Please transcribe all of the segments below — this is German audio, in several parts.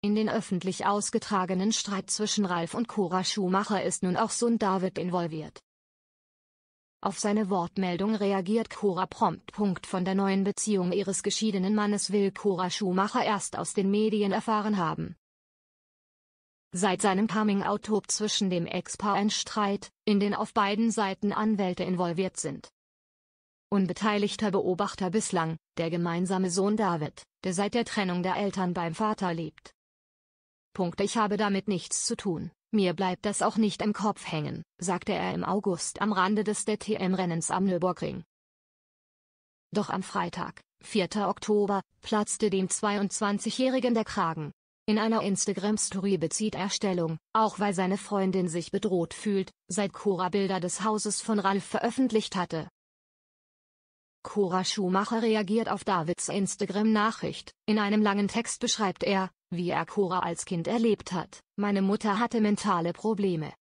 In den öffentlich ausgetragenen Streit zwischen Ralf und Cora Schumacher ist nun auch Sohn David involviert. Auf seine Wortmeldung reagiert Cora prompt. Von der neuen Beziehung ihres geschiedenen Mannes will Cora Schumacher erst aus den Medien erfahren haben. Seit seinem Coming-out tobt zwischen dem Ex-Paar ein Streit, in den auf beiden Seiten Anwälte involviert sind. Unbeteiligter Beobachter bislang, der gemeinsame Sohn David, der seit der Trennung der Eltern beim Vater lebt. Ich habe damit nichts zu tun. Mir bleibt das auch nicht im Kopf hängen, sagte er im August am Rande des DTM-Rennens am Nürburgring. Doch am Freitag, 4. Oktober, platzte dem 22-Jährigen der Kragen. In einer Instagram-Story bezieht er Stellung, auch weil seine Freundin sich bedroht fühlt, seit Cora Bilder des Hauses von Ralf veröffentlicht hatte. Cora Schumacher reagiert auf Davids Instagram-Nachricht. In einem langen Text beschreibt er, wie er Cora als Kind erlebt hat. Meine Mutter hatte mentale Probleme.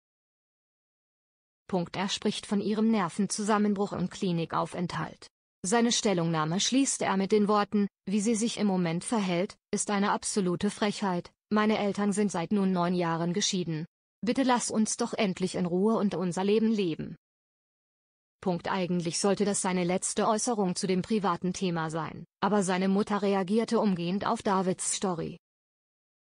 Punkt. Er spricht von ihrem Nervenzusammenbruch und Klinikaufenthalt. Seine Stellungnahme schließt er mit den Worten, wie sie sich im Moment verhält, ist eine absolute Frechheit, meine Eltern sind seit nun neun Jahren geschieden. Bitte lass uns doch endlich in Ruhe und unser Leben leben. Punkt. Eigentlich sollte das seine letzte Äußerung zu dem privaten Thema sein, aber seine Mutter reagierte umgehend auf Davids Story.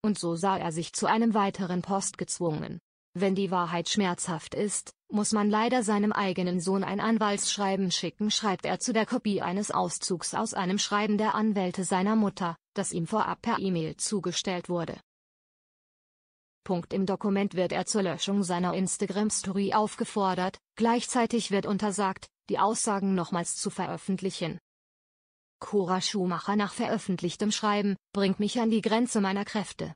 Und so sah er sich zu einem weiteren Post gezwungen. Wenn die Wahrheit schmerzhaft ist, muss man leider seinem eigenen Sohn ein Anwaltsschreiben schicken, schreibt er zu der Kopie eines Auszugs aus einem Schreiben der Anwälte seiner Mutter, das ihm vorab per E-Mail zugestellt wurde. Punkt Im Dokument wird er zur Löschung seiner Instagram-Story aufgefordert, gleichzeitig wird untersagt, die Aussagen nochmals zu veröffentlichen. Cora Schumacher nach veröffentlichtem Schreiben, bringt mich an die Grenze meiner Kräfte.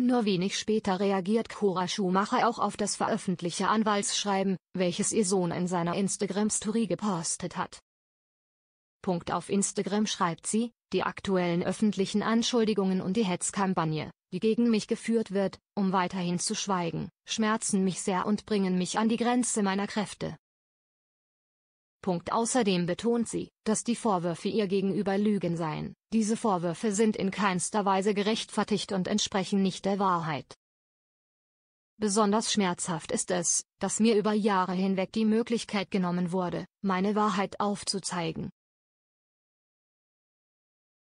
Nur wenig später reagiert Cora Schumacher auch auf das veröffentlichte Anwaltsschreiben, welches ihr Sohn in seiner Instagram-Story gepostet hat. Punkt auf Instagram schreibt sie, die aktuellen öffentlichen Anschuldigungen und die Hetzkampagne, die gegen mich geführt wird, um weiterhin zu schweigen, schmerzen mich sehr und bringen mich an die Grenze meiner Kräfte. Außerdem betont sie, dass die Vorwürfe ihr gegenüber Lügen seien. Diese Vorwürfe sind in keinster Weise gerechtfertigt und entsprechen nicht der Wahrheit. Besonders schmerzhaft ist es, dass mir über Jahre hinweg die Möglichkeit genommen wurde, meine Wahrheit aufzuzeigen,